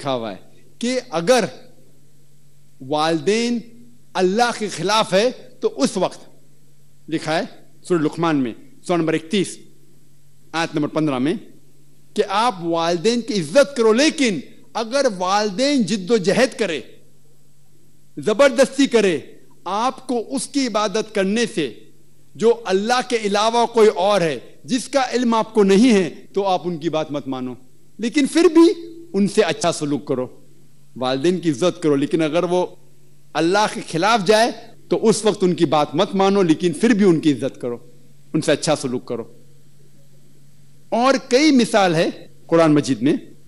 लिखा हुआ है कि अगर वालदे अल्लाह के खिलाफ है तो उस वक्त लिखा है सुर लुकमान में सौ नंबर इकतीस आयत नंबर पंद्रह में कि आप वालदे की इज्जत करो लेकिन अगर वालदे जिद्दोजहद करे जबरदस्ती करे आपको उसकी इबादत करने से जो अल्लाह के अलावा कोई और है जिसका इल्म आपको नहीं है तो आप उनकी बात मत मानो लेकिन फिर भी उनसे अच्छा सलूक करो वालदेन की इज्जत करो लेकिन अगर वो अल्लाह के खिलाफ जाए तो उस वक्त उनकी बात मत मानो लेकिन फिर भी उनकी इज्जत करो उनसे अच्छा सलूक करो और कई मिसाल है कुरान मजिद में